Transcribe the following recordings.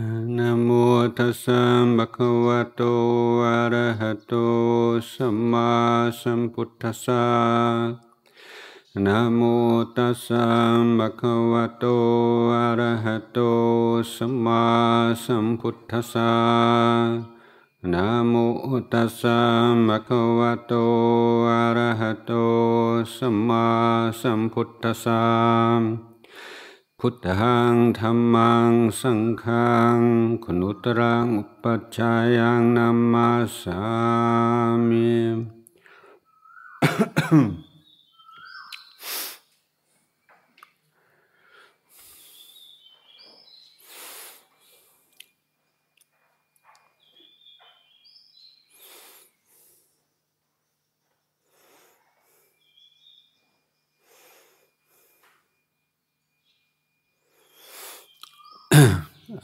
नमोत भकवतो अर्हतो सम शम्पुठसा नमोतसं भकवतो अर्हतो सम सम्पुट्ठ नमोतसं भकवतो अर्हतो समम् พุทธังธรรมัง สังฆัง คุณุตรังอุปัชฌายังนามาสามิ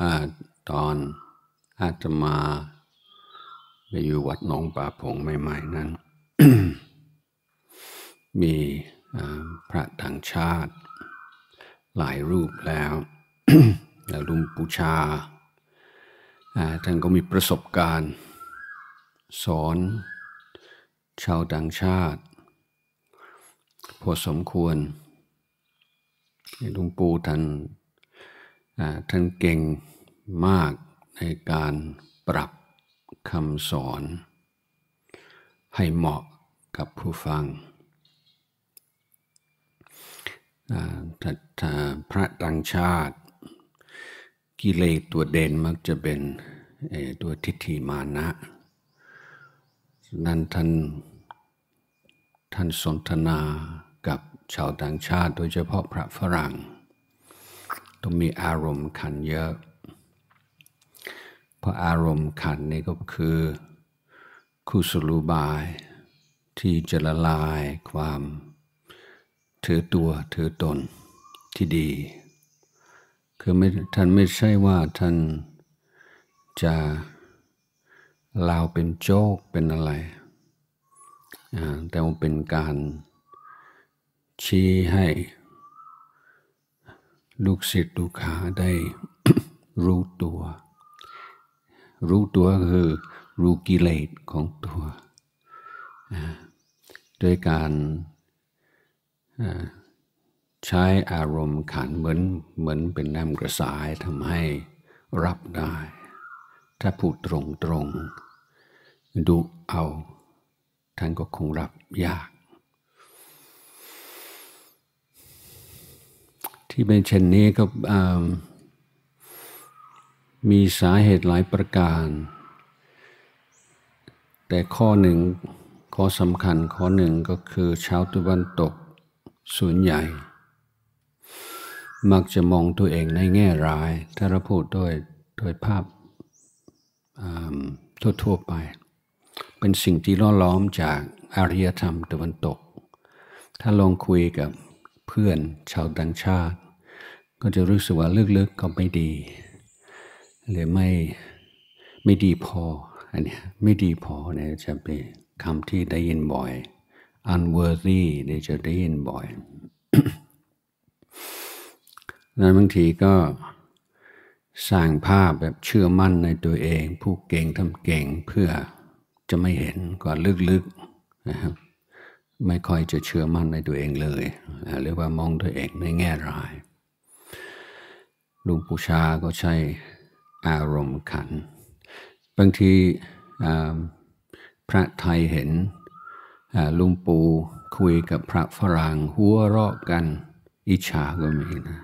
อตอนอาตมาไปอยู่วัดหนองป่าผงใหม่ ๆนั้น มีพระต่างชาติ หลายรูปแล้ว แล้วลุงปูชา ท่านก็มีประสบการณ์ สอน ชาวต่างชาติพอสมควรลุงปูท่านท่านเก่งมากในการปรับคำสอน ให้เหมาะกับผู้ฟัง พระตังชาติกิเลสตัวเด่นมักจะเป็นตัวทิฏฐิมานะนั้นท่านท่านสนทนากับชาวต่างชาติโดยเฉพาะพระฝรั่งต้องมีอารมณ์ขันเยอะ เพราะอารมณ์ขันนี่ก็คือ คุสลุบาย ที่จะละลายความ ถือตัว ถือตนที่ดี คือไม่ท่านไม่ใช่ว่าท่าน จะลาวเป็นโจกเป็นอะไร แต่ว่าเป็นการชี้ให้ลูกศิษย์ลูกหาได้รู้ตัว รู้ตัวคือรู้กิเลสของตัวด้วยการใช้อารมณ์ขันเหมือนเหมือนเป็นน้ำกระสายทำให้รับได้ ถ้าพูดตรงตรงดูเอา ท่านก็คงรับยากที่เป็นเช่นนี้ก็มีสาเหตุหลายประการ แต่ข้อหนึ่งข้อสำคัญข้อหนึ่งก็คือชาวตะวันตกส่วนใหญ่ มักจะมองตัวเองในแง่ร้าย ถ้าเราพูดโดยโดยภาพทั่วๆไป เป็นสิ่งที่ล่อล้อมจากอารยธรรมตะวันตก ถ้าลองคุยกับเพื่อนชาวต่างชาติก็จะรู้สึกว่าลึกๆก็ไม่ดีหรือไม่ไม่ดีพออันนี้ไม่ดีพอเนี่ยจะเป็นคำที่ได้ยินบ่อย unworthy เนี่ยจะได้ยินบ่อยนั้นบางทีก็สร้างภาพแบบเชื่อมั่นในตัวเอง ผู้เก่งทำเก่งเพื่อจะไม่เห็นก่อนลึกๆนะครับไม่ค่อยจะเชื่อมั่นในตัวเองเลยหรือว่ามองตัวเองในแง่ร้ายลุงปูชาก็ใช้อารมณ์ขัน บางทีพระไทยเห็นลุงปูคุยกับพระฝรั่งหัวเราะกันอิจฉาก็มีนะ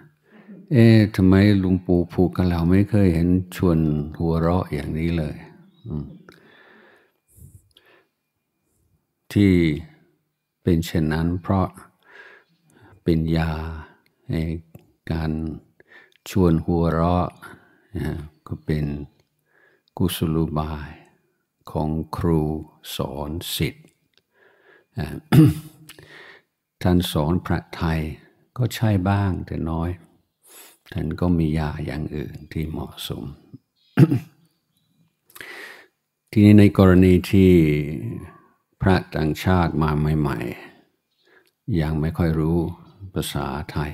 เอ๊ะทำไมลุงปูผูกกับเราไม่เคยเห็นชวนหัวเราะอย่างนี้เลย ที่เป็นเช่นนั้นเพราะเป็นยาในการชวนหัวเราะนะก็เป็นกุศลุบายของครูสอนสิทธิ์ท่านสอนพระไทยก็ใช่บ้างแต่น้อย ท่านก็มียาอย่างอื่นที่เหมาะสม ทีนี้ในกรณีที่พระต่างชาติมาใหม่ๆยังไม่ค่อยรู้ภาษาไทย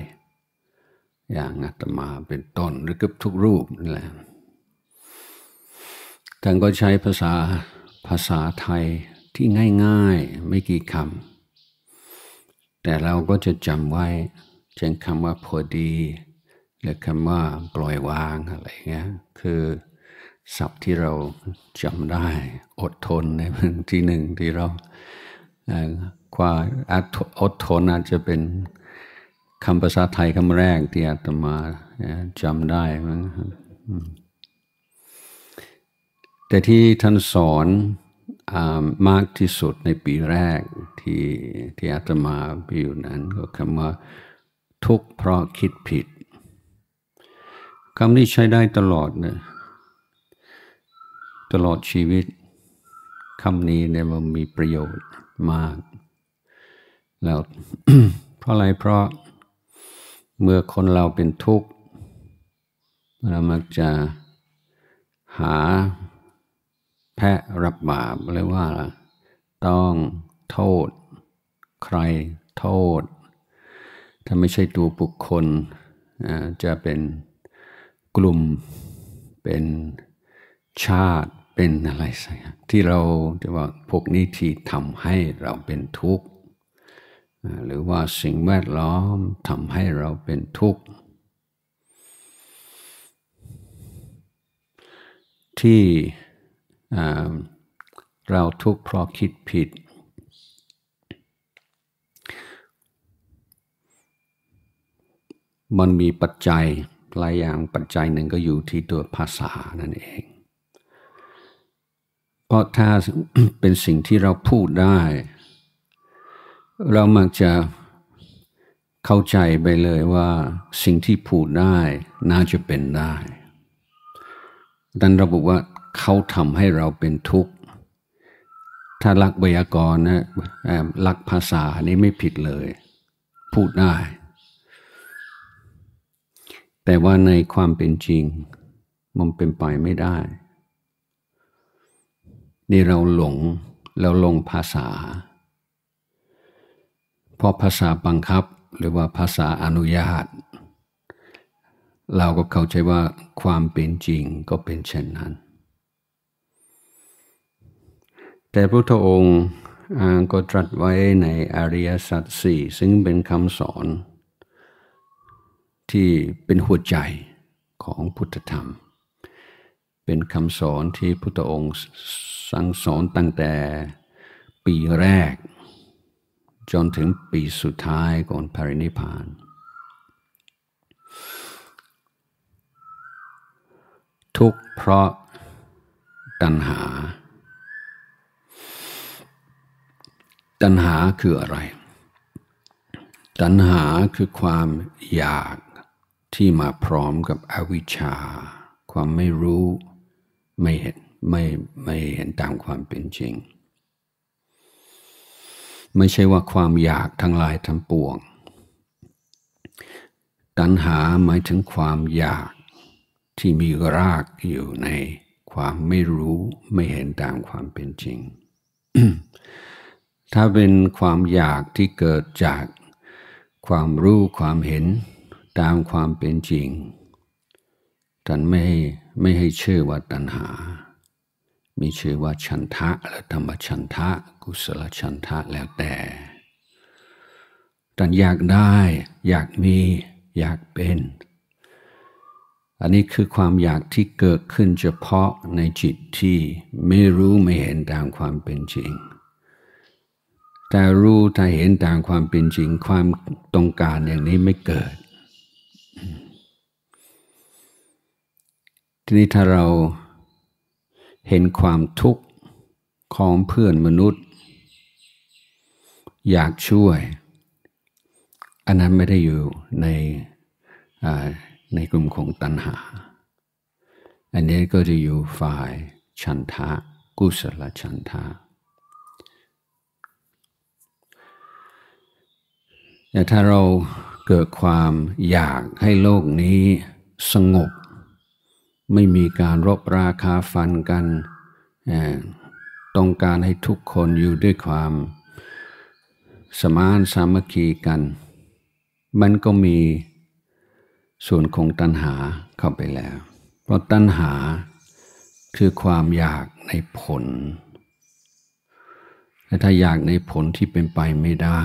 อย่างอาตมาเป็นต้นหรือกับทุกรูปนี่แหละท่านก็ใช้ภาษาภาษาไทยที่ง่าย ๆไม่กี่คำ แต่เราก็จะจำไว้เช่นคำว่า พอดี หรือคำว่าปล่อยวางอะไรเงี้ยคือ ศัพท์ที่เราจำได้ อดทนในพื้นที่หนึ่งที่เราความอดทนอาจจะเป็นคำภาษาไทยคำแรก ที่อาตมาจำได้มั้งแต่ที่ท่านสอนมากที่สุดในปีแรกที่ที่อาตมาไปอยู่นั้นก็คำว่าทุกข์เพราะคิดผิดคำนี้ใช้ได้ตลอดนะตลอดชีวิตคำนี้เนี่ยมันมีประโยชน์มาก แล้ว เพราะอะไรเพราะเมื่อคนเราเป็นทุกข์ เรามักจะหาแพะรับบาปเลยว่า ต้องโทษ ใครโทษ ถ้าไม่ใช่ตัวบุคคลจะเป็นกลุ่มเป็นชาติเป็นอะไรสักอย่างที่เราจะว่า พวกนี้ที่ทำให้เราเป็นทุกข์หรือว่าสิ่งแวดล้อมทำให้เราเป็นทุกข์ ที่เราทุกข์เพราะคิดผิด มันมีปัจจัยหลายอย่างปัจจัยหนึ่งก็อยู่ที่ตัวภาษานั่นเอง เพราะถ้าเป็นสิ่งที่เราพูดได้เรามักจะเข้าใจไปเลยว่า สิ่งที่พูดได้น่าจะเป็นได้ดันระบุว่าเขาทำให้เราเป็นทุกข์ ถ้าลักไวยากรณ์นะลักภาษานี้ไม่ผิดเลย พูดได้ แต่ว่าในความเป็นจริงมันเป็นไปไม่ได้ นี่เราหลงเราลงภาษาเพราะภาษาบังคับหรือว่าภาษาอนุญาต เราก็เข้าใจว่าความเป็นจริงก็เป็นเช่นนั้น แต่พระพุทธองค์ก็ตรัสไว้ในอริยสัจสี่ซึ่งเป็นคำสอนที่เป็นหัวใจของพุทธธรรม เป็นคำสอนที่พุทธองค์สั่งสอนตั้งแต่ปีแรกจนถึงปีสุดท้ายก่อนปรินิพาน ทุกเพราะตัณหา ตัณหาคืออะไร ตัณหาคือความอยากที่มาพร้อมกับอวิชชาความไม่รู้ไม่เห็นไม่ไม่เห็นตามความเป็นจริงไม่ใช่ว่าความอยากทั้งหลายทั้งปวง ตัณหาหมายถึงความอยากที่มีรากอยู่ในความไม่รู้ไม่เห็นตามความเป็นจริง ถ้าเป็นความอยากที่เกิดจากความรู้ความเห็นตามความเป็นจริงท่านไม่ไม่ให้เชื่อว่าตัณหามีชื่อว่าชันทะหรือธรรมชันทะ กุศลชันทะแล้วแต่ต่นอยากได้อยากมีอยากเป็น อันนี้คือความอยากที่เกิดขึ้นเฉพาะในจิตที่ไม่รู้ไม่เห็นตามความเป็นจริง แต่รู้แต่เห็นตามความเป็นจริง ความต้องการอย่างนี้ไม่เกิด ทีนี้ถ้าเราเห็นความทุกข์ของเพื่อนมนุษย์อยากช่วย อันนั้นไม่ได้อยู่ในในกลุ่มของตัณหา อันนี้ก็จะอยู่ฝ่ายชันทะกุศลชันทะแต่ถ้าเราเกิดความอยากให้โลกนี้สงบไม่มีการรบราคาฟันกันต้องการให้ทุกคนอยู่ด้วยความ สมานสามัคคีกัน มันก็มีส่วนของตัณหาเข้าไปแล้ว เพราะตัณหาคือความอยากในผล และถ้าอยากในผลที่เป็นไปไม่ได้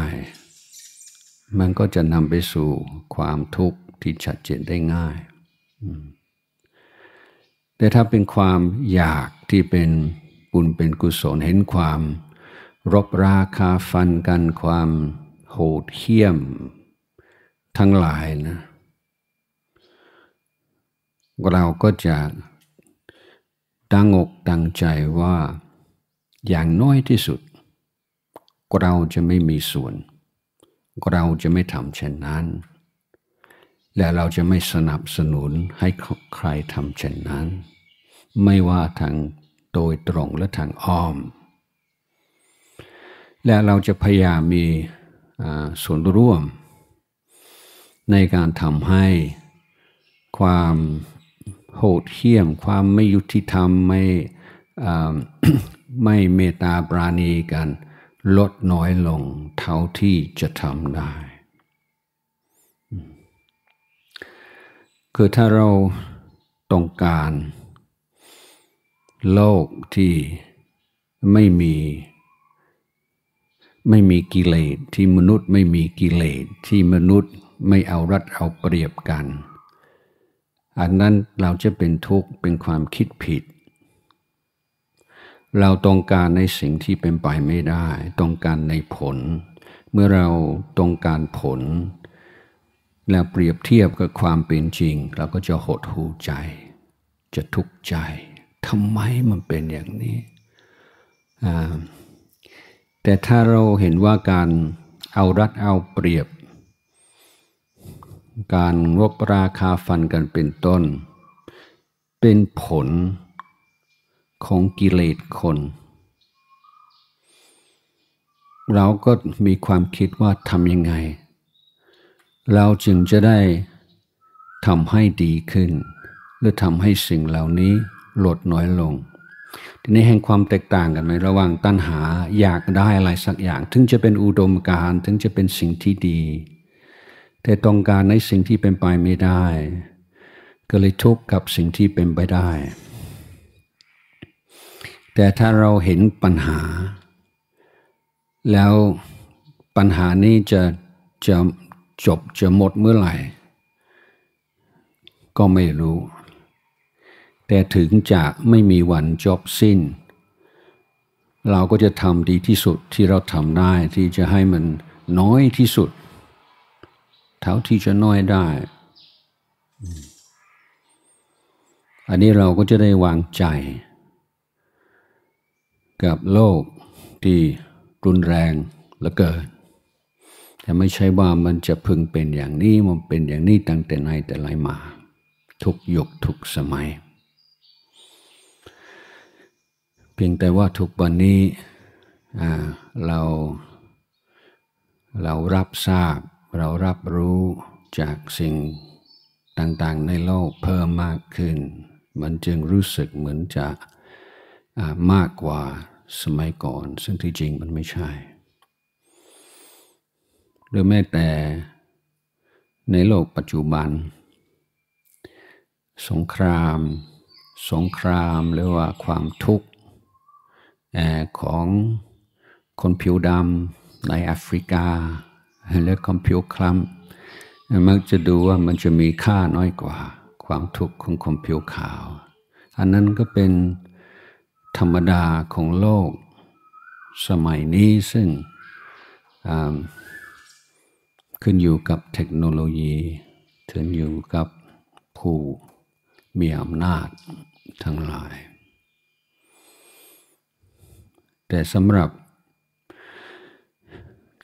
มันก็จะนำไปสู่ความทุกข์ที่ชัดเจนได้ง่าย อืมแต่ถ้าเป็นความอยากที่เป็นบุญเป็นกุศลเห็นความรบราคาฟันกันความโหดเหี้ยมทั้งหลายนะ เราก็จะตั้งอกตั้งใจว่าอย่างน้อยที่สุดเราจะไม่มีส่วนเราจะไม่ทำเช่นนั้นและเราจะไม่สนับสนุนให้ใครทำเช่นนั้น ไม่ว่าทางโดยตรงและทางอ้อม และเราจะพยายามมีส่วนร่วม ในการทำให้ความโหดเหี้ยม ความไม่ยุติธรรมไม่ไม่เมตตาปราณีกันลดน้อยลงเท่าที่จะทำได้คือถ้าเราต้องการ โลกที่ไม่มี ไม่มีกิเลสที่มนุษย์ไม่มีกิเลสที่มนุษย์ไม่เอารัดเอาเปรียบกัน อันนั้นเราจะเป็นทุกข์เป็นความคิดผิด เราต้องการในสิ่งที่เป็นไปไม่ได้ ต้องการในผล เมื่อเราต้องการผลและเปรียบเทียบกับความเป็นจริง เราก็จะหดหูใจ จะทุกข์ใจทำไมมันเป็นอย่างนี้ แต่ถ้าเราเห็นว่าการเอารัดเอาเปรียบ การรบราคาฟันกันเป็นต้น เป็นผลของกิเลสคน เราก็มีความคิดว่าทำยังไงเราจึงจะได้ทำให้ดีขึ้น หรือทำให้สิ่งเหล่านี้ลดน้อยลงทีนี้แห่งความแตกต่างกันไหมระหว่างตั้นหา อยากได้อะไรสักอย่างถึงจะเป็นอุดมการถึงจะเป็นสิ่งที่ดี แต่ต้องการในสิ่งที่เป็นไปไม่ได้ ก็เลยทุกข์กับสิ่งที่เป็นไปได้ แต่ถ้าเราเห็นปัญหา แล้วปัญหานี้จะจะจบจะหมดเมื่อไหร่ ก็ไม่รู้ แต่ถึงจะไม่มีวันจบสิ้น เราก็จะทำดีที่สุดที่เราทำได้ที่จะให้มันน้อยที่สุด เท่าที่จะน้อยได้ อันนี้เราก็จะได้วางใจ กับโลกที่รุนแรงเหลือเกินแต่ไม่ใช่ว่ามันจะพึงเป็นอย่างนี้มันเป็นอย่างนี้ตั้งแต่ไหนแต่ไรมา ทุกยุคทุกสมัย เพียงแต่ว่าทุกวันนี้เราเรารับทราบ เรารับรู้จากสิ่งต่างๆ ในโลก เพิ่มมากขึ้น มันจึงรู้สึกเหมือนจะมากกว่าสมัยก่อน ซึ่งที่จริงมันไม่ใช่หรือแม้แต่ในโลกปัจจุบัน สงคราม สงครามหรือว่าความทุกข์ของคนผิวดำในแอฟริกาหรือคนผิวคล้ำมักจะดูว่ามันจะมีค่าน้อยกว่าความทุกข์ของคนผิวขาว อันนั้นก็เป็นธรรมดาของโลกสมัยนี้ซึ่งขึ้นอยู่กับเทคโนโลยีขึ้นอยู่กับผู้มีอำนาจทั้งหลาย แต่สำหรับ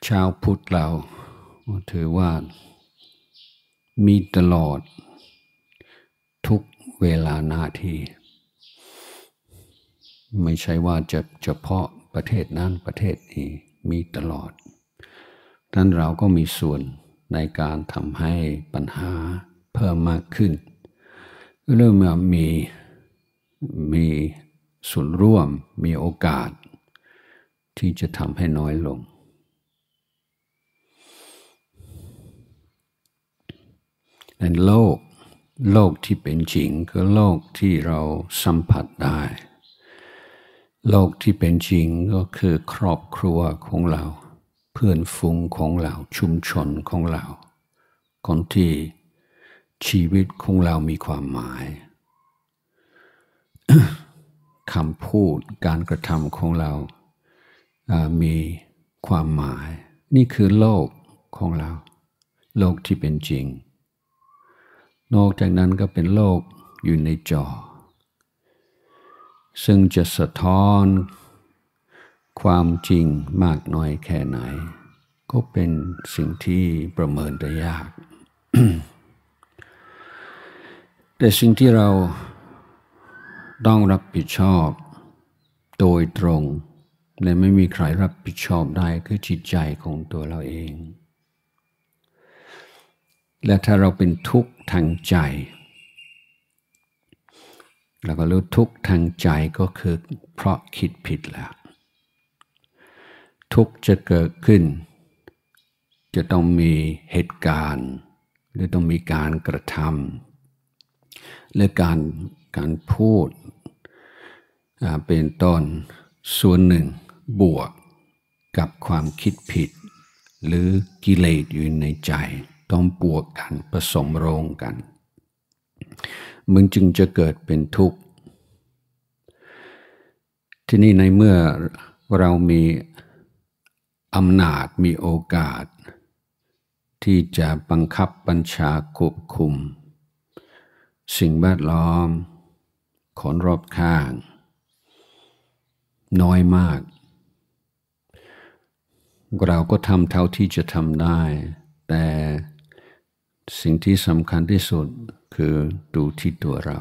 ชาวพุทธเราถือว่ามีตลอดทุกเวลาหนาที ไม่ใช่ว่าจะเฉพาะประเทศนั้นประเทศนี้มีตลอดนั้นเราก็มีส่วนในการทำให้ปัญหาเพิ่มมากขึ้น เริ่มมีมีส่วนร่วมมีโอกาสที่จะทำให้น้อยลงในโลกโลกที่เป็นจริงคือโลกที่เราสัมผัสได้ โลกที่เป็นจริงก็คือครอบครัวของเราเพื่อนฝูงของเราชุมชนของเรา คนที่ชีวิตของเรามีความหมายคำพูดการกระทำของเรา มีความหมาย นี่คือโลกของเรา โลกที่เป็นจริง นอกจากนั้นก็เป็นโลกอยู่ในจอ ซึ่งจะสะท้อนความจริงมากน้อยแค่ไหน ก็เป็นสิ่งที่ประเมินได้ยาก แต่สิ่งที่เราต้องรับผิดชอบ โดยตรง และไม่มีใครรับผิดชอบได้คือจิตใจของตัวเราเอง และถ้าเราเป็นทุกข์ทางใจเราก็รู้ทุกข์ทางใจก็คือเพราะคิดผิดแล้วทุกข์จะเกิดขึ้น จะต้องมีเหตุการณ์ หรือต้องมีการกระทำและการการพูดเป็นต้นส่วนหนึ่ง บวกกับความคิดผิด หรือกิเลสอยู่ในใจ ต้องบวกกันผสมโรงกันมันจึงจะเกิดเป็นทุกข์ ที่นี่ในเมื่อเรามีอำนาจมีโอกาส ที่จะบังคับบัญชาควบคุม สิ่งแวดล้อมคนรอบข้าง น้อยมาก เราก็ทำเท่าที่จะทำได้ แต่สิ่งที่สำคัญที่สุดคือดูที่ตัวเรา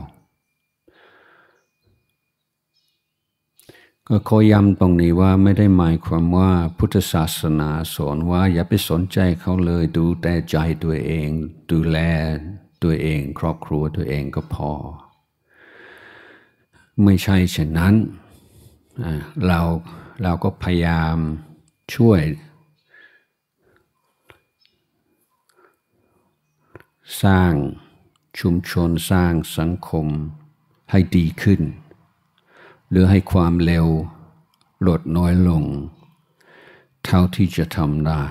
ก็ขอย้ำตรงนี้ว่าไม่ได้หมายความว่าพุทธศาสนาสอนว่าอย่าไปสนใจเขาเลยดูแต่ใจตัวเอง ดูแลตัวเอง ครอบครัวตัวเองก็พอ ไม่ใช่เช่นนั้นเราเราก็พยายามช่วย สร้างชุมชนสร้างสังคมให้ดีขึ้นหรือให้ความเร็วลดน้อยลง เท่าที่จะทำได้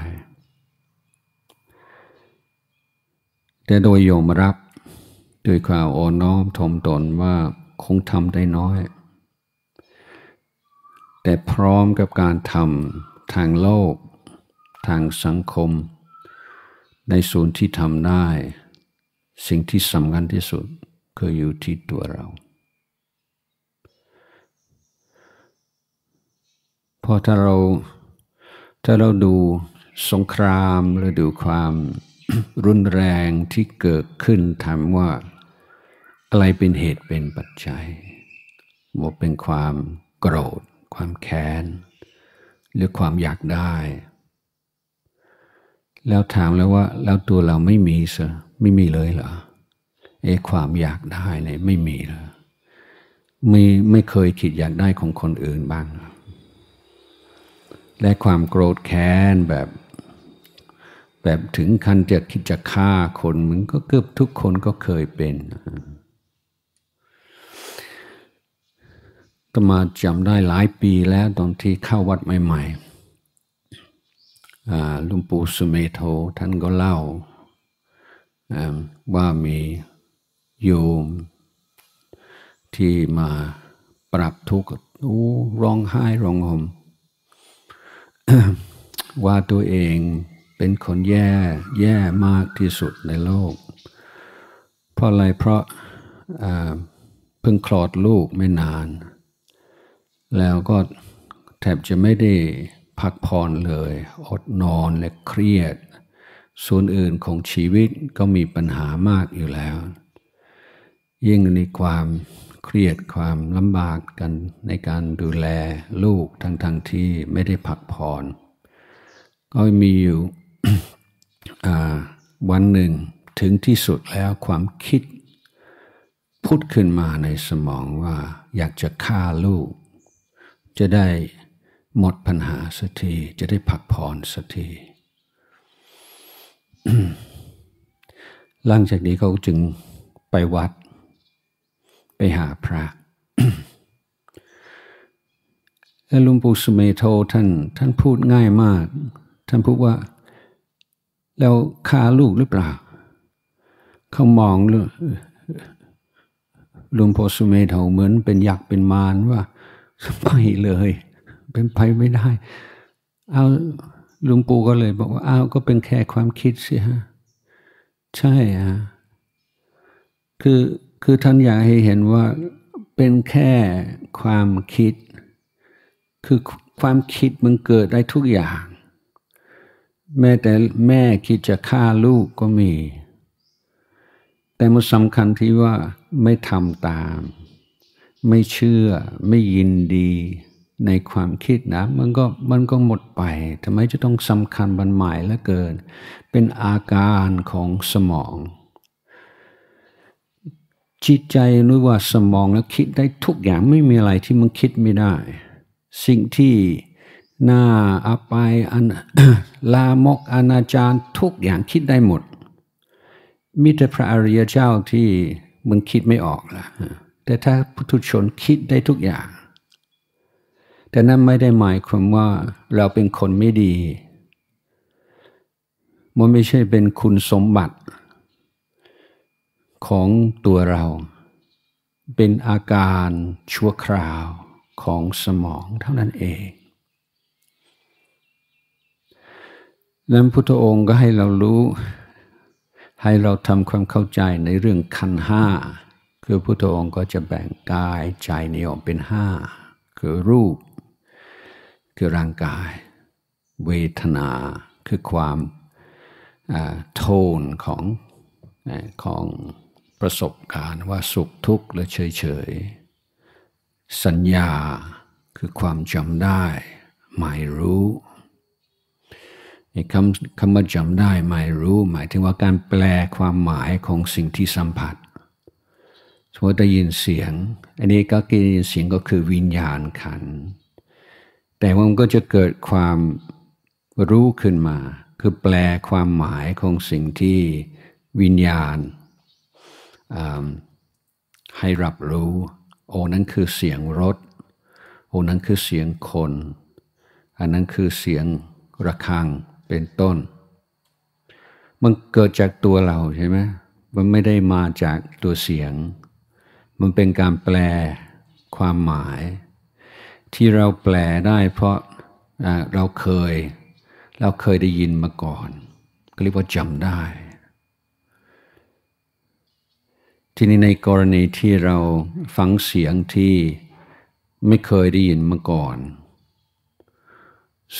แต่โดยยอมรับด้วยความอ่อนน้อมถ่อมตนว่าคงทำได้น้อย แต่พร้อมกับการทำทางโลก ทางสังคม ในส่วนที่ทำได้ สิ่งที่สำคัญที่สุด คืออยู่ที่ตัวเราราะถ้าเราถ้าเราดูสงครามหรือดูความรุนแรงที่เกิดขึ้นถามว่าอะไรเป็นเหตุเป็นปัจจัยว่าเป็นความโกรธ ความแค้น หรือความอยากได้ แล้วถามแล้วว่า แล้วตัวเราไม่มีสสไม่มีเลยเหรอเอความอยากได้เนี่ยไม่มีเลยไม่ไม่เคยคิดอยากได้ของคนอื่นบ้างเหรอและความโกรธแค้น แบบ แบบถึงขั้นจะคิดจะฆ่าคนมันก็เกือบทุกคนก็เคยเป็นตมาจำได้หลายปีแล้ว ตอนที่เข้าวัดใหม่ ๆลุงปู่สุเมโทท่านก็เล่า ว่ามีโยม ที่มาปรับทุกข์ร้องไห้ร้องห่มว่าตัวเองเป็นคนแย่แย่มากที่สุดในโลก เพราะอะไรเพราะเพิ่งคลอดลูกไม่นาน แล้วก็แทบจะไม่ได้พักผ่อนเลย อดนอนและเครียด ส่วนอื่นของชีวิตก็มีปัญหามากอยู่แล้ว ยิ่งในความเครียดความลำบากกันในการดูแลลูกทั้งๆทที่ไม่ได้พักผ่อนก็มีอยู่วันหนึ่งถึงที่สุดแล้วความคิดพุดขึ้นมาในสมองว่าอยากจะฆ่าลูก จะได้หมดปัญหาสักทีจะได้พักผ่อนสักทีหลังจากนี้เขาจึงไปวัดไปหาพระแล้วลุงปู่สุเมโทท่าน ท่านพูดง่ายมาก ท่านพูดว่า แล้วฆ่าลูกหรือเปล่า เขามองลุงปู่สุเมโทเหมือนเป็นยักษ์ เป็นมารว่าไม่เลย เป็นไปไม่ได้เอาลุงปู่ก็เลยบอกว่าเอาก็เป็นแค่ความคิดสิฮะ ใช่ฮะคือคือท่านอยากให้เห็นว่าเป็นแค่ความคิด คือความคิดมันเกิดได้ทุกอย่าง แม้แต่แม่คิดจะฆ่าลูกก็มี แต่มันสำคัญที่ว่าไม่ทำตาม ไม่เชื่อไม่ยินดีในความคิดนะมันก็มันก็หมดไปทำไมจะต้องสำคัญบรรหมายและเกิน เป็นอาการของสมองจิตใจหรือว่าสมองแล้วคิดได้ทุกอย่างไม่มีอะไรที่มันคิดไม่ได้ สิ่งที่น่าอับอายอันลามกอนาจารทุกอย่างคิดได้หมดมิตรพระอริยเจ้าที่มันคิดไม่ออกล่ะแต่ถ้าพุทุชนคิดได้ทุกอย่าง แต่นั่นไม่ได้หมายความว่าเราเป็นคนไม่ดีมันไม่ใช่เป็นคุณสมบัติของตัวเราเป็นอาการชั่วคราวของสมองเท่านั้นเองนั้นพุทธองค์ก็ให้เรารู้ให้เราทำความเข้าใจในเรื่องคันห้าคือพุทธองค์ก็จะแบ่งกายใจนีออกเป็นห้าคือรูปคือร่างกายเวทนาคือความโทนของของประสบการณ์ว่าสุขทุกข์และเฉยเฉยสัญญาคือความจำได้หมายรู้คำคำว่าจำได้หมายรู้หมายถึงว่าการแปลความหมายของสิ่งที่สัมผัสสมมติได้ยินเสียง อันนี้ก็กินเสียงก็คือวิญญาณขันแต่ว่ามันก็จะเกิดความรู้ขึ้นมา คือแปลความหมายของสิ่งที่วิญญาณให้รับรู้ โอ้นั้นคือเสียงรถ โอ้นั้นคือเสียงคน อันนั้นคือเสียงระฆังเป็นต้น มันเกิดจากตัวเราใช่ไหมมันไม่ได้มาจากตัวเสียง มันเป็นการแปลความหมาย ที่เราแปลได้ เพราะเราเคย เราเคยได้ยินมาก่อน ก็เรียกว่าจำได้ทีนี้ในกรณีที่เราฟังเสียงที่ไม่เคยได้ยินมาก่อน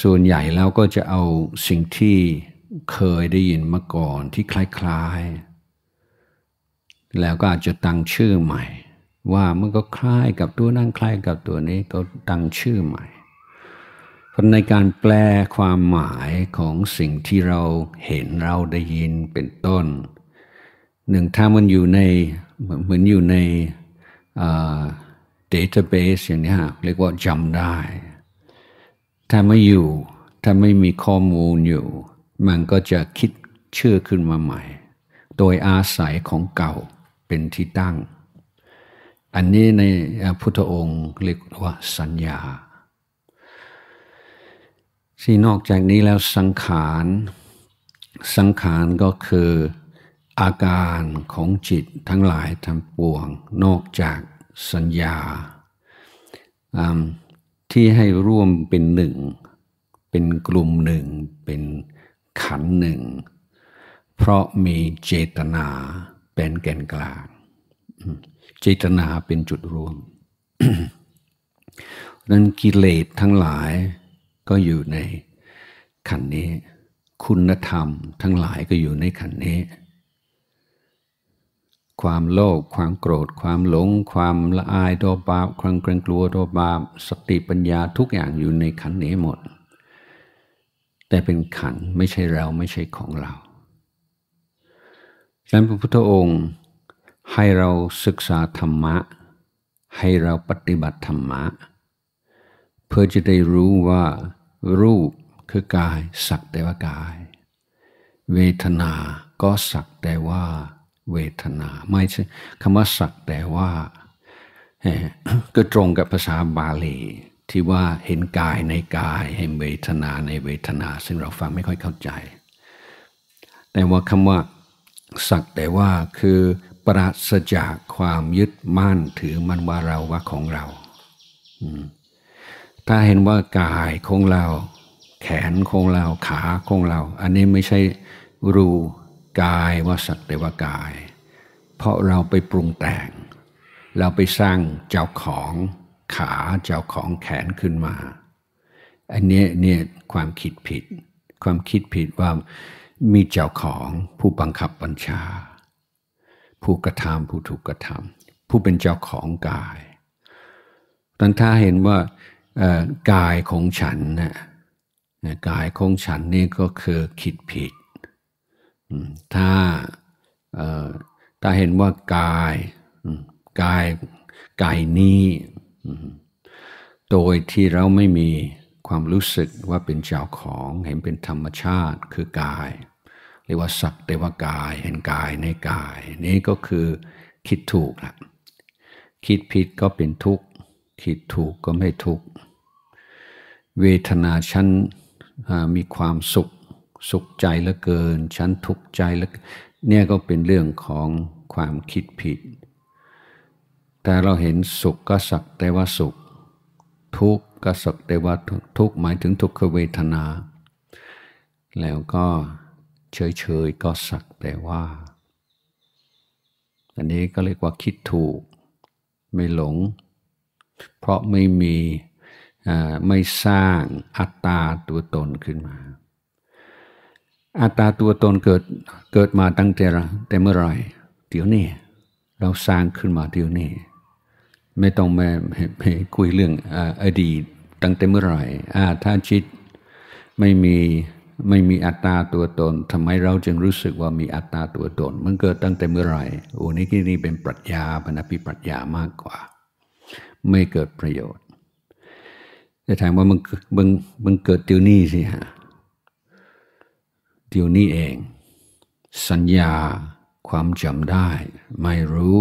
ส่วนใหญ่แล้วก็จะเอาสิ่งที่เคยได้ยินมาก่อน ที่คล้ายๆ แล้วก็อาจจะตั้งชื่อใหม่ ว่ามันก็คล้ายกับตัวนั่นคล้ายกับตัวนี้ก็ตั้งชื่อใหม่ เพราะในการแปลความหมายของสิ่งที่เราเห็นเราได้ยินเป็นต้น หนึ่งถ้ามันอยู่ในเหมือนอยู่ในเดต้าเบสอย่างนี้ฮะเรียกว่าจำได้ ถ้าไม่อยู่ถ้าไม่มีข้อมูลอยู่ มันก็จะคิดเชื่อขึ้นมาใหม่ โดยอาศัยของเก่าเป็นที่ตั้ง อันนี้ในพุทธองค์ เรียกว่าสัญญา ที่นอกจากนี้แล้วสังขาร สังขารก็คืออาการของจิตทั้งหลายทั้งปวงนอกจากสัญญา ที่ให้ร่วมเป็นหนึ่ง เป็นกลุ่มหนึ่งเป็นขันหนึ่ง เพราะมีเจตนา เป็นแกนกลางเจตนาเป็นจุดรวมนั้นกิเลสทั้งหลายก็อยู่ในขันนี้ คุณธรรมทั้งหลายก็อยู่ในขันนี้ความโลภความโกรธ ความหลง ความละอายโดวบาป ความเกรงกลัวโดวบาป สติปัญญาทุกอย่างอยู่ในขันนี้หมด แต่เป็นขันไม่ใช่เราไม่ใช่ของเราฉะนั้นพระพุทธองค์ ให้เราศึกษาธรรมะ ให้เราปฏิบัติธรรมะ เพื่อจะได้รู้ว่า รูปคือกายสักแต่ว่ากาย เวทนาก็สักแต่ว่าเวทนาไม่ใช่คำว่าสักแต่ว่าก็ตรงกับภาษาบาลี ที่ว่าเห็นกายในกายเห็นเวทนาในเวทนา ซึ่งเราฟังไม่ค่อยเข้าใจ แต่ว่าคำว่าสักแต่ว่าคือปราศจากความยึดมั่นถือมันว่าเราว่าของเราถ้าเห็นว่ากายของเรา แขนของเราขาของเรา อันนี้ไม่ใช่รูกายว่าสั์แต่ว่ากาย เพราะเราไปปรุงแต่ง เราไปสร้างเจ้าของขาเจ้าของแขนขึ้นมา อันนี้เนี่ยความคิดผิด ความคิดผิดว่ามีเจ้าของผู้บังคับบัญชา ผู้กระทำผู้ถูกกระทำผู้เป็นเจ้าของกายตันท้าเห็นว่ากายของฉันนะกายของฉันนี่ก็คือคิดผิดถ้าถ้าเห็นว่ากายกายกายนี้โดยที่เราไม่มีความรู้สึกว่าเป็นเจ้าของเห็นเป็นธรรมชาติคือกายเรียกว่าสักแต่ว่ากายเห็นกายในกาย นี่ก็คือคิดถูกละคิดผิดก็เป็นทุกข์ คิดถูกก็ไม่ทุกข์ เวทนาชั้นมีความสุขสุขใจเหลือเกิน ฉันทุกข์ใจแล้วเนี่ยก็เป็นเรื่องของความคิดผิด แต่เราเห็นสุขก็สักแต่ว่าสุข ทุกข์ก็สักแต่ว่าทุกข์หมายถึงทุกขเวทนา แล้วก็เฉยๆก็สักแต่ว่า อันนี้ก็เรียกว่าคิดถูก ไม่หลง เพราะไม่มี ไม่สร้างอัตตาตัวตนขึ้นมาอัตราตัวตนเกิดเกิดมาตั้งแต่แต่เมื่อไรเดี๋ยวนี้เราสร้างขึ้นมาเดี๋ยวนี้ไม่ต้องมาคุยเรื่องอดีตตั้งแต่เมื่อไหร่ถ้าจิตไม่มีไม่มีอัตราตัวตนทำไมเราจึงรู้สึกว่ามีอัตราตัวตน มันเกิดตั้งแต่เมื่อไหร่โอ้นี่ที่นี่เป็นปรัชญาพนปิปรัชญามากกว่า ไม่เกิดประโยชน์ แต่ถามว่ามันมันมันเกิดเดี๋ยวนี้สิฮะเดี๋ยวนี้เอง สัญญาความจำได้ ไม่รู้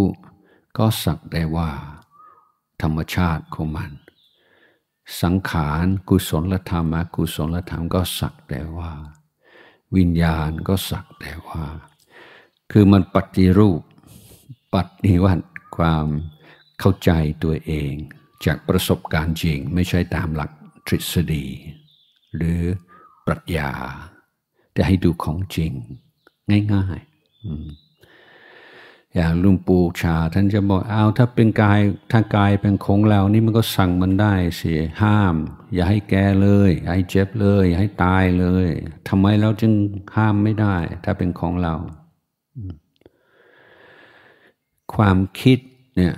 ก็สักได้ว่า ธรรมชาติของมัน สังขารกุศลธรรมกุศลธรรมก็สักแต่ว่า วิญญาณก็สักแต่ว่า คือมันปฏิรูป ปฏิวัติความเข้าใจตัวเอง จากประสบการณ์จริงไม่ใช่ตามหลักทฤษฎีหรือปรัชญาแต่ให้ดูของจริง ง่าย ๆอย่างลุงปูชา ท่านจะบอกเอาถ้าเป็นกายถ้ากายเป็นของเรานี่มันก็สั่งมันได้สิห้าม อย่าให้แกเลยให้เจ็บเลย ให้ตายเลยทำไมเราจึงห้ามไม่ได้ ถ้าเป็นของเรา ความคิดเนี่ย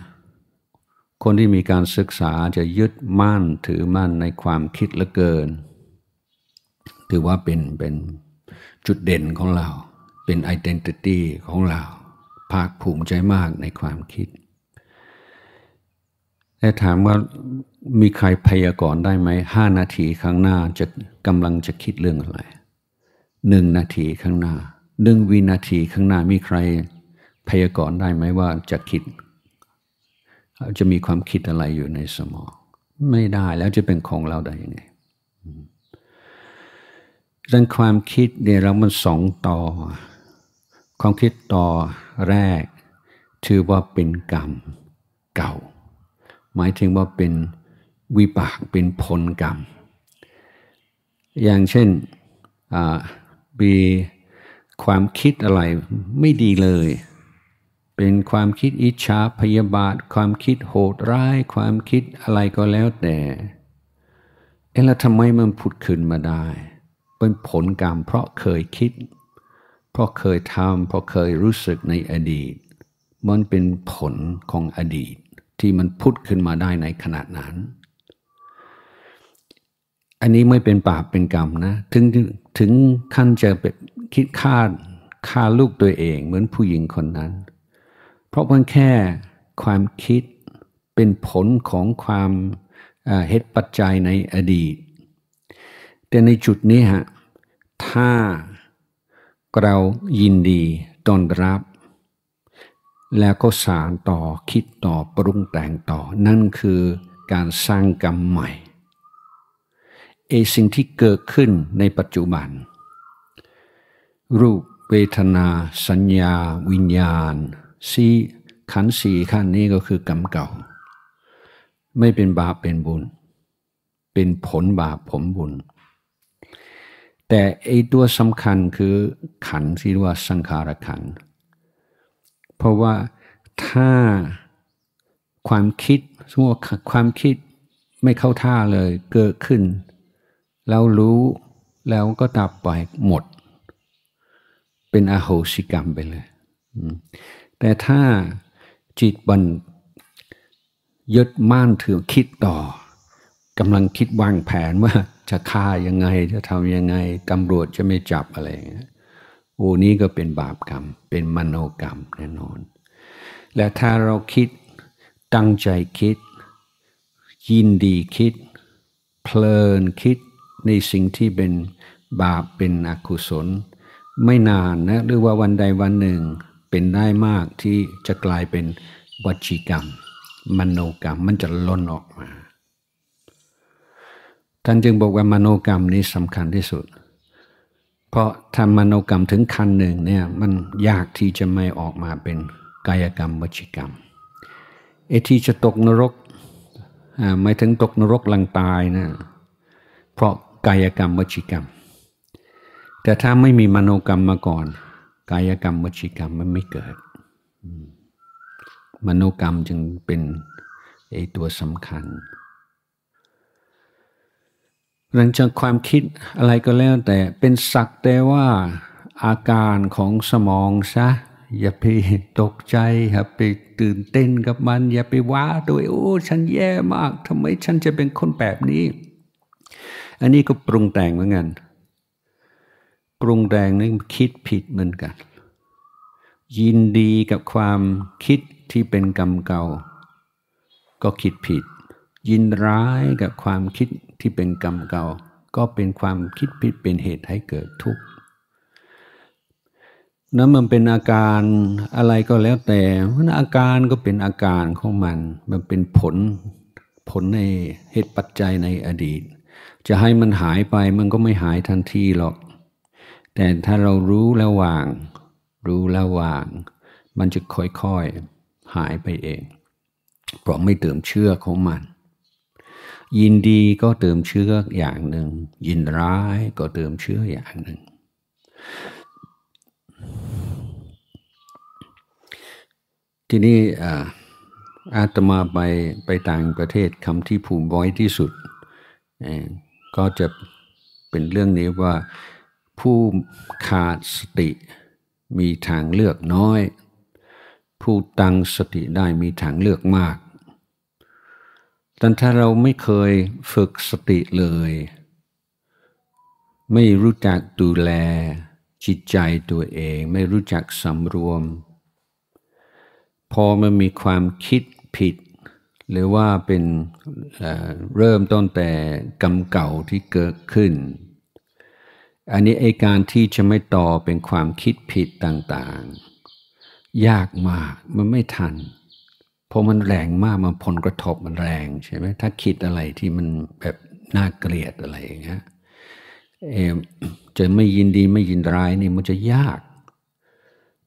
คนที่มีการศึกษาจะยึดมั่นถือมั่นในความคิดเหลือเกิน ถือว่าเป็นเป็นจุดเด่นของเราเป็นไอดีนิตี้ของเรา ภาคภูมิใจมากในความคิดแต่ถามว่ามีใครพยากรณ์ได้ไหมห้านาทีข้างหน้าจะกำลังจะคิดเรื่องอะไรหนึ่งนาทีข้างหน้าหนึ่งวินาทีข้างหน้ามีใครพยากรณ์ได้ไหมว่าจะคิด จะมีความคิดอะไรอยู่ในสมอง ไม่ได้แล้วจะเป็นของเราได้ยังไงดังความคิดเนี่ยเรามันสองต่อ ความคิดต่อแรก ถือว่าเป็นกรรมเก่า หมายถึงว่าเป็นวิบาก เป็นผลกรรม อย่างเช่นมีความคิดอะไรไม่ดีเลย เป็นความคิดอิจฉา พยาบาท ความคิดโหดร้าย ความคิดอะไรก็แล้วแต่ เอ๊ะแล้วทำไมมันผุดขึ้นมาได้เป็นผลกรรมเพราะเคยคิด เพราะเคยทำเพราะเคยรู้สึกในอดีต มันเป็นผลของอดีตที่มันพุทขึ้นมาได้ในขณะนั้น อันนี้ไม่เป็นบาปเป็นกรรมนะถึงถึงขั้นจะเปคิดฆ่าฆ่าลูกตัวเองเหมือนผู้หญิงคนนั้น เพราะเพียงแค่ความคิดเป็นผลของความเหตุปัจจัยในอดีตแต่ในจุดนี้ฮะ ถ้าเรายินดีต้อนรับ แล้วก็สารต่อคิดต่อปรุงแต่งต่อ นั่นคือการสร้างกรรมใหม่เอสิ่งที่เกิดขึ้นในปัจจุบัน รูปเวทนา สัญญา วิญญาณ สี่ขันสี่ขั้นนี้ก็คือกรรมเก่า ไม่เป็นบาปเป็นบุญ เป็นผลบาปผลบุญแต่ไอตัวสำคัญคือขันที่เรียกว่าสังขารขัน เพราะว่าถ้าความคิดสมมติความคิดไม่เข้าท่าเลยเกิดขึ้น แล้วรู้แล้วก็ดับไปหมดเป็นอโหสิกรรมไปเลย แต่ถ้าจิตบันยึดมั่นถือคิดต่อกำลังคิดวางแผนว่าจะฆ่ายังไงจะทำยังไงตำรวจจะไม่จับอะไรอย่างเงี้ยโอ้นี้ก็เป็นบาปกรรมเป็นมโนกรรมแน่นอนและถ้าเราคิดตั้งใจคิด ยินดีคิด เพลินคิดในสิ่งที่เป็นบาปเป็นอกุศล ไม่นานนะหรือว่าวันใดวันหนึ่งเป็นได้มากที่จะกลายเป็นวจิกรรม มโนกรรมมันจะล้นออกมาท่านจึงบอกว่ามโนกรรมนี้สำคัญที่สุด เพราะทำมโนกรรมถึงขั้นหนึ่งเนี่ย มันยากที่จะไม่ออกมาเป็นกายกรรมวจิกรรมไอ้ที่จะตกนรกไม่ถึงตกนรกลังตายนะเพราะกายกรรมวจิกรรม แต่ถ้าไม่มีมโนกรรมมาก่อน กายกรรมวจิกรรม มันไม่เกิด มโนกรรมจึงเป็นไอ้ตัวสำคัญหลังจากความคิดอะไรก็แล้วแต่เป็นสักแต่ว่าอาการของสมองซะอย่าไปตกใจอย่าไปตื่นเต้นกับมัน อย่าไปว้าด้วยโอ้ฉันแย่มากทำไมฉันจะเป็นคนแบบนี้ อันนี้ก็ปรุงแต่งเหมือนกันปรุงแต่งนี่คิดผิดเหมือนกัน ยินดีกับความคิดที่เป็นกรรมเก่า ก็คิดผิด ยินร้ายกับความคิดที่เป็นกรรมเก่าก็เป็นความคิดผิดเป็นเหตุให้เกิดทุกข์ นั้นมันเป็นอาการอะไรก็แล้วแต่มันอาการก็เป็นอาการของมัน มันเป็นผลผลในเหตุปัจจัยในอดีต จะให้มันหายไปมันก็ไม่หายทันทีหรอก แต่ถ้าเรารู้แล้ววาง รู้แล้ววาง มันจะค่อยๆหายไปเอง เพราะไม่เติมเชื่อของมันยินดีก็เติมเชื้ออย่างหนึ่ง ยินร้ายก็เติมเชื้ออย่างหนึ่งทีนี้อาตมาไปไปต่างประเทศคำที่ผูกไอ้ที่สุด ก็จะเป็นเรื่องนี้ว่าผู้ขาดสติมีทางเลือกน้อย ผู้ตั้งสติได้มีทางเลือกมากแต่ถ้าเราไม่เคยฝึกสติเลย ไม่รู้จักดูแลจิตใจตัวเอง ไม่รู้จักสำรวม พอมันมีความคิดผิด หรือว่าเป็นเริ่มต้นแต่กรรมเก่าที่เกิดขึ้น อันนี้ไอการที่จะไม่ต่อเป็นความคิดผิดต่างๆ ยากมากมันไม่ทันเพราะมันแรงมากมันผลกระทบมันแรงใช่ไหมถ้าคิดอะไรที่มันแบบน่าเกลียดอะไรอย่างเงี้ยเอจะไม่ยินดีไม่ยินร้ายนี่มันจะยาก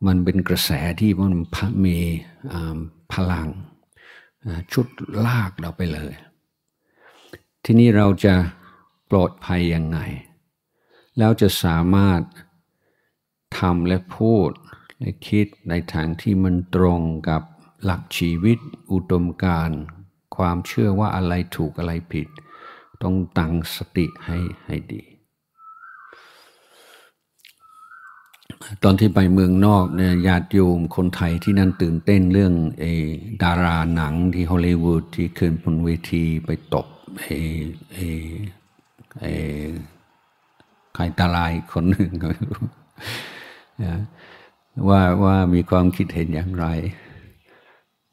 มันเป็นกระแสที่มันมีพลังชุดลากเราไปเลย ที่นี่เราจะปลอดภัยยังไง แล้วจะสามารถทำและพูดและคิดในทางที่มันตรงกับหลักชีวิตอุดมการความเชื่อว่าอะไรถูกอะไรผิด ต้องตั้งสติให้ให้ดี ตอนที่ไปเมืองนอกเนี่ยญาติโยมคนไทยที่นั่นตื่นเต้นเรื่องเอดาราหนังที่ฮอลลีวูดที่ขึ้นบนเวทีไปตบเอเอเอใครตาลายคนหนึ่งว่าว่ามีความคิดเห็นอย่างไร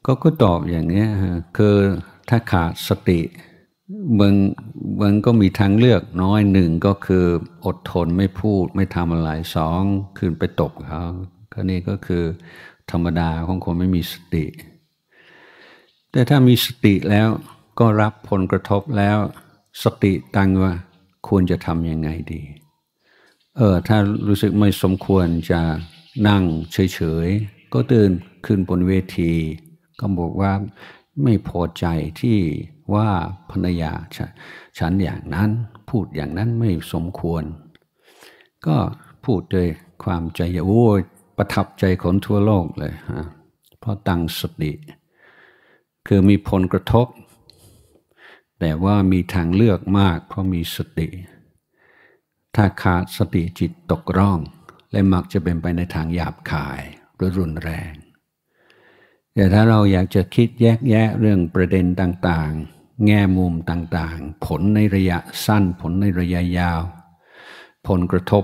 ก็ก็ตอบอย่างเงี้ย คือถ้าขาดสติมันมันก็มีทางเลือกน้อยหนึ่งก็คือ อดทนไม่พูด ไม่ทำอะไรสองคืนไปตบเขาก็นี่ก็คือธรรมดาของคนไม่มีสติ แต่ถ้ามีสติแล้วก็รับผลกระทบแล้ว สติตั้งว่าควรจะทำยังไงดี เออถ้ารู้สึกไม่สมควรจะนั่งเฉยๆ ก็ตื่นขึ้นบนเวทีก็บอกว่าไม่พอใจที่ว่าภรรยาฉฉันอย่างนั้นพูดอย่างนั้นไม่สมควร ก็พูดด้วยความใจโอ้ยประทับใจคนทั่วโลกเลยฮะเพราะตั้งสติ คือมีผลกระทบ แต่ว่ามีทางเลือกมากเพราะมีสติ ถ้าขาดสติจิตตกร่อง และมักจะเป็นไปในทางหยาบคายหรือรุนแรงแต่ถ้าเราอยากจะคิดแยกแยะเรื่องประเด็นต่างๆ แง่มุมต่างๆ ผลในระยะสั้นผลในระยะยาวผลกระทบ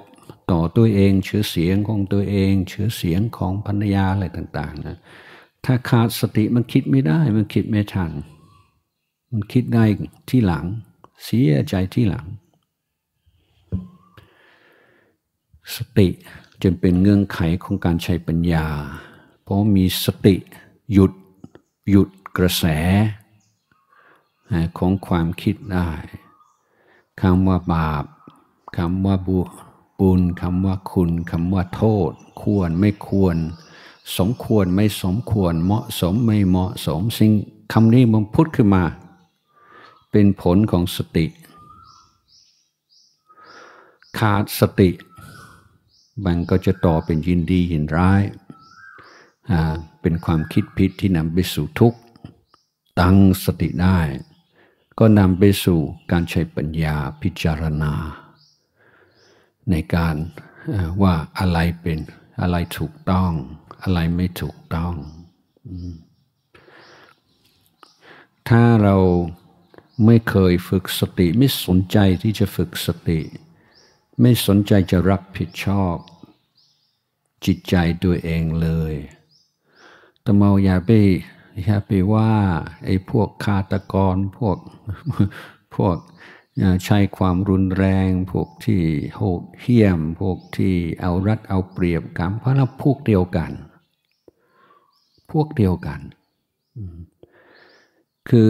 ต่อตัวเองชื่อเสียงของตัวเองชื่อเสียงของภรรยาอะไรต่างๆนะถ้าขาดสติมันคิดไม่ได้มันคิดไม่ทันมันคิดได้ที่หลัง เสียใจที่หลัง สติจึงเป็นเงื่อนไขของการใช้ปัญญา เพราะมีสติหยุดหยุดกระแสของความคิดได้คำว่าบาปคำว่าบุบุญคำว่าคุณคำว่าโทษ ควรไม่ควร สมควรไม่สมควร เหมาะสมไม่เหมาะสมสิ่งคำนี้มันพุทธขึ้นมา เป็นผลของสติ ขาดสติมันก็จะต่อเป็นยินดียินร้ายอ่าเป็นความคิดผิดที่นำไปสู่ทุกข์ ตั้งสติได้ ก็นำไปสู่การใช้ปัญญาพิจารณา ในการว่าอะไรเป็นอะไรถูกต้อง อะไรไม่ถูกต้อง ถ้าเราไม่เคยฝึกสติ ไม่สนใจที่จะฝึกสติ ไม่สนใจจะรับผิดชอบ จิตใจตัวเองเลยตเมาอย่าไปอย่าไปว่าไอ้พวกฆาตกรพวก พวกใช้ความรุนแรง พวกที่โหดเหี้ยม พวกที่เอารัดเอาเปรียบกัน เพราะเราพวกเดียวกัน พวกเดียวกัน คือ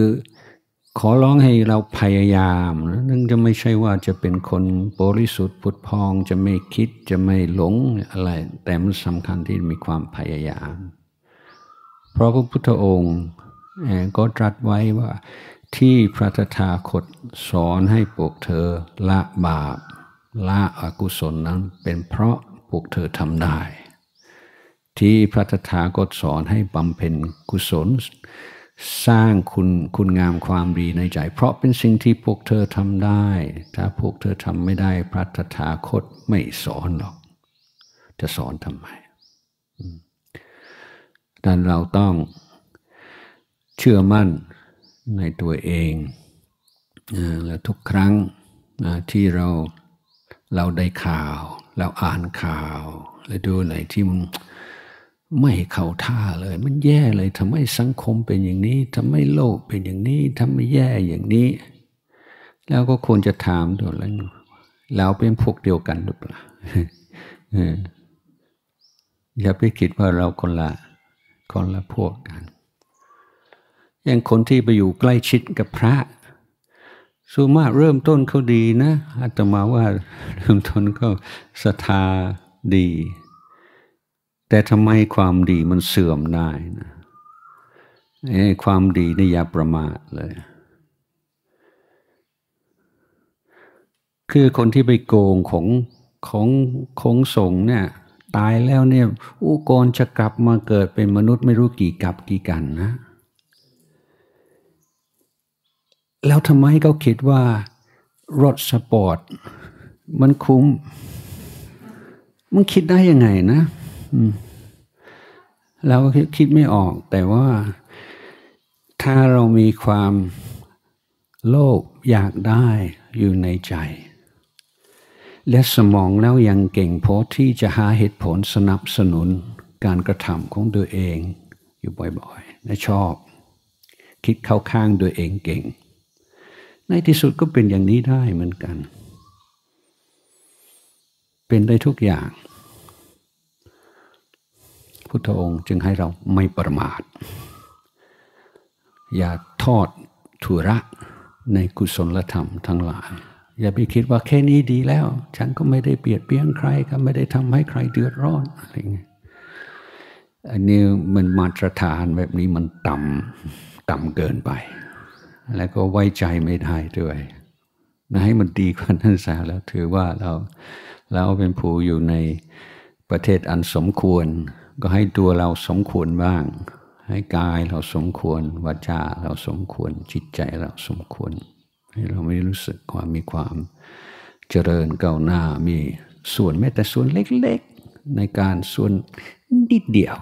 ขอร้องให้เราพยายามนึงจะไม่ใช่ว่าจะเป็นคนบริสุทธิ์พุทธพองจะไม่คิดจะไม่หลงอะไร แต่มันสำคัญที่มีความพยายามเพราะพระพุทธองค์ ก็ตรัสไว้ว่า ที่พระธราคตสอนให้พวกเธอละบาปละอกุศลนั้นเป็นเพราะพวกเธอทำได้ ที่พระธถาคตสอนให้บำเพ็ญกุศล สร้างคุณคุณงามความดีในใจ เพราะเป็นสิ่งที่พวกเธอทำได้ ถ้าพวกเธอทำไม่ได้ พระธถาคตไม่สอนหรอก จะสอนทำไมนั้นเราต้องเชื่อมั่นในตัวเองและทุกครั้งที่เราเราได้ข่าว เราอ่านข่าว และดูไหนที่มันไม่เข้าท่าเลย มันแย่เลยทำให้สังคมเป็นอย่างนี้ทำให้โลกเป็นอย่างนี้ทำให้แย่อย่างนี้ แล้วก็ควรจะถามตัวเองเราเป็นพวกเดียวกันหรือเปล่าอย่าไปคิดว่าเราคนละคนละพวกกันอย่างคนที่ไปอยู่ใกล้ชิดกับพระส่วนมากเริ่มต้นเขาดีนะ อาตมาว่าเริ่มต้นก็ศรัทธาดี แต่ทำไมความดีมันเสื่อมได้นะอ้ความดีนี่อย่าประมาทเลย คือคนที่ไปโกงของของของสงเนี่ยตายแล้วเนี่ยอุกรจะกลับมาเกิดเป็นมนุษย์ไม่รู้กี่กับกี่กันนะ แล้วทำไมเขาคิดว่ารถสปอร์ตมันคุ้มมันคิดได้ยังไงนะเราก็คิดไม่ออก แต่ว่า ถ้าเรามีความโลภอยากได้อยู่ในใจและสมองแล้วยังเก่งพอที่จะหาเหตุผลสนับสนุนการกระทำของตัวเองอยู่บ่อยๆและชอบ คิดเข้าข้างตัวเองเก่ง ในที่สุดก็เป็นอย่างนี้ได้เหมือนกัน เป็นได้ทุกอย่าง พุทธองค์จึงให้เราไม่ประมาทอย่าทอดทุระในกุศลธรรมทั้งหลายอย่าไปคิดว่าแค่นี้ดีแล้ว ฉันก็ไม่ได้เปียดเปียงใครก็ไม่ได้ทำให้ใครเดือดร้อนอะไรเงี้ยอันนี้มันมาตรฐานแบบนี้มันต่ำต่ำเกินไป แล้วก็ไว้ใจไม่ได้ด้วยนะให้มันดีกว่านั้นซะแล้วถือว่าเราเราเป็นผู้อยู่ในประเทศอันสมควร ก็ให้ตัวเราสมควรบ้าง ให้กายเราสมควรวาจาเราสมควร จิตใจเราสมควรเราไม่รู้สึกความมีความเจริญก้าวหน้ามี ส่วนแม้แต่ส่วนเล็กๆ ในการส่วนนิดเดียว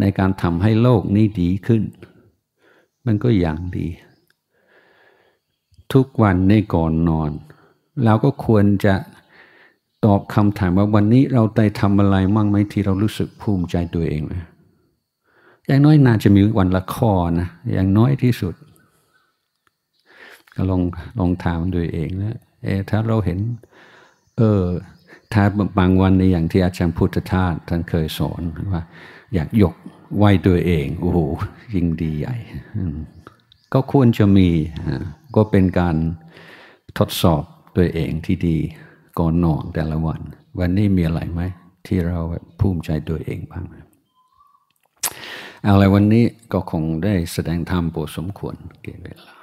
ในการทำให้โลกนี้ดีขึ้น มันก็อย่างดี ทุกวันในก่อนนอนเราก็ควรจะตอบคำถามว่าวันนี้เราได้ทำอะไรมั่งไหมที่เรารู้สึกภูมิใจตัวเองนะอย่างน้อยน่าจะมีวันละข้อนะอย่างน้อยที่สุดลองลองถามด้วยเองนะ เอถ้าเราเห็น เออถ้าบางวันในอย่างที่อาจารย์พุทธทาสท่านเคยสอนว่า อยากยกไหวตัวเอง โอ้โห ยิ่งดีใหญ่ ก็ควรจะมี ก็เป็นการทดสอบตัวเองที่ดีก่อนนอนแต่ละวัน วันนี้มีอะไรไหมที่เราภูมิใจตัวเองบ้างอะไรวันนี้ก็คงได้แสดงธรรมพอสมควรเกี่ยวเวลา